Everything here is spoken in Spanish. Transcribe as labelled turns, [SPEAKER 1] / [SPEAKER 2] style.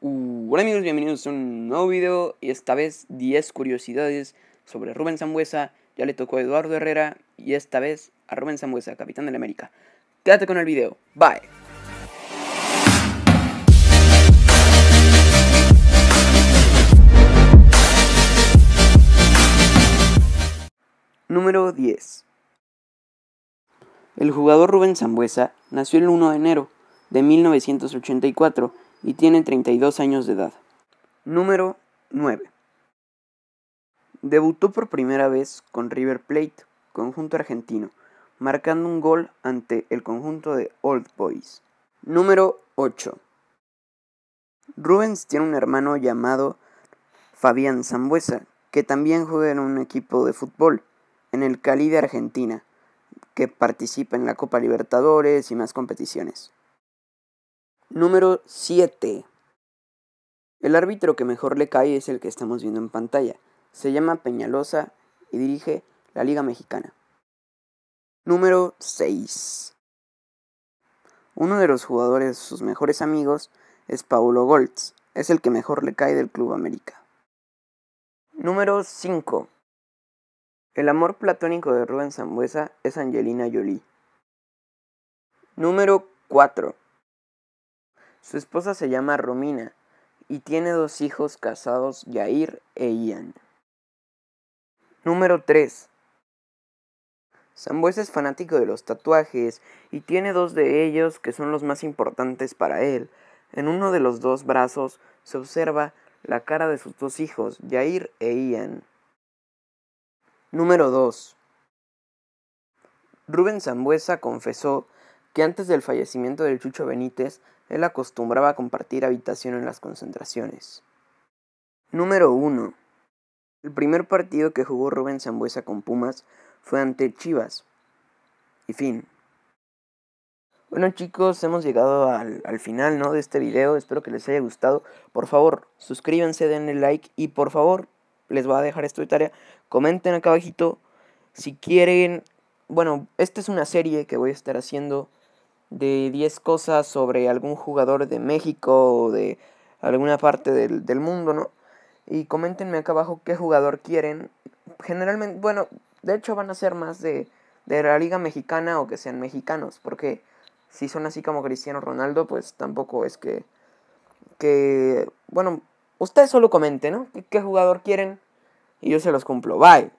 [SPEAKER 1] Uh, hola amigos, bienvenidos a un nuevo video y esta vez 10 curiosidades sobre Rubén Sambuesa ya le tocó a Eduardo Herrera y esta vez a Rubén Sambuesa capitán de América. Quédate con el video, bye. Número 10. El jugador Rubén Sambuesa nació el 1 de enero de 1984 y tiene 32 años de edad. Número 9. Debutó por primera vez con River Plate, conjunto argentino, marcando un gol ante el conjunto de Old Boys. Número 8. Rubens tiene un hermano llamado Fabián Zambuesa, que también juega en un equipo de fútbol, en el Cali de Argentina, que participa en la Copa Libertadores y más competiciones. Número 7. El árbitro que mejor le cae es el que estamos viendo en pantalla. Se llama Peñalosa y dirige la Liga Mexicana. Número 6. Uno de los jugadores, de sus mejores amigos, es Paulo Goltz. Es el que mejor le cae del Club América. Número 5. El amor platónico de Rubén Zambuesa es Angelina Jolie. Número 4. Su esposa se llama Romina y tiene dos hijos casados, Yair e Ian. Número 3. Sambuesa es fanático de los tatuajes y tiene dos de ellos que son los más importantes para él. En uno de los dos brazos se observa la cara de sus dos hijos, Yair e Ian. Número 2. Rubén Sambuesa confesó que antes del fallecimiento del Chucho Benítez, él acostumbraba a compartir habitación en las concentraciones. Número 1. El primer partido que jugó Rubén Zambuesa con Pumas fue ante Chivas. Y fin. Bueno chicos, hemos llegado al, final ¿no? de este video, espero que les haya gustado. Por favor, suscríbanse, denle like y por favor, les voy a dejar esto de tarea, comenten acá abajito si quieren, bueno, esta es una serie que voy a estar haciendo de 10 cosas sobre algún jugador de México o de alguna parte del, mundo, ¿no? Y coméntenme acá abajo qué jugador quieren. Generalmente, bueno, de hecho van a ser más de, de la liga mexicana o que sean mexicanos, porque si son así como Cristiano Ronaldo, pues tampoco es que... que bueno, ustedes solo comenten, ¿no? ¿Qué, qué jugador quieren? Y yo se los cumplo. Bye.